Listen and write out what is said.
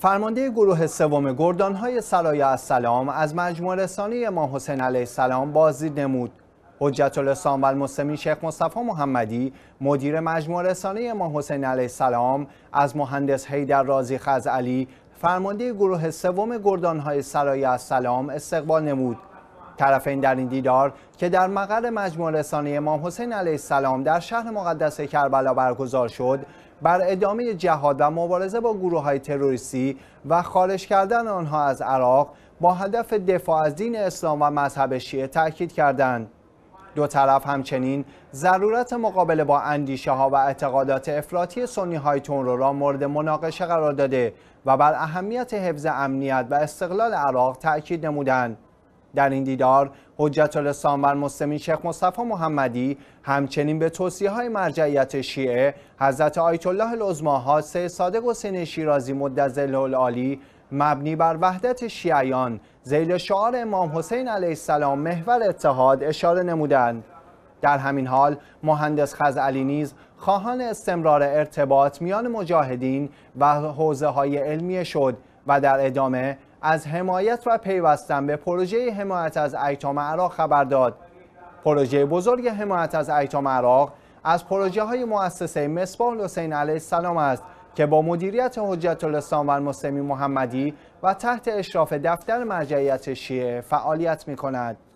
فرمانده گروه سوم گردانهای سرای السلام از مجموع رسانه امام حسین علیه السلام بازدید نمود حجت الاسلام و المسلمین شیخ مصطفی محمدی مدیر مجموع رسانه امام حسین علیه السلام از مهندس حیدر رازی علی فرمانده گروه سوم گردانهای سرای السلام استقبال نمود طرفین در این دیدار که در مقر مجموع رسانه امام حسین علیه السلام در شهر مقدس کربلا برگزار شد بر ادامه جهاد و مبارزه با گروه های تروریستی و خارج کردن آنها از عراق با هدف دفاع از دین اسلام و مذهب شیعه تاکید کردند دو طرف همچنین ضرورت مقابله با اندیشه ها و اعتقادات افراطی سنی های تونرو را مورد مناقشه قرار داده و بر اهمیت حفظ امنیت و استقلال عراق تاکید نمودند در این دیدار حجت الاسلام بر مسلمین شیخ مصطفی محمدی همچنین به توصیه های مرجعیت شیعه حضرت آیت الله العظما سه صادق حسین شیرازی مدت العالی مبنی بر وحدت شیعیان زیل شعار امام حسین علیه السلام محور اتحاد اشاره نمودند در همین حال مهندس خزعلی نیز خواهان استمرار ارتباط میان مجاهدین و حوزه های علمی شد و در ادامه از حمایت و پیوستن به پروژه حمایت از ایتام عراق خبر داد پروژه بزرگ حمایت از ایتام عراق از پروژه های مؤسسه مصباح حسین علیه السلام است که با مدیریت حجت الاسلام و محمدی و تحت اشراف دفتر مرجعیت شیعه فعالیت می کند.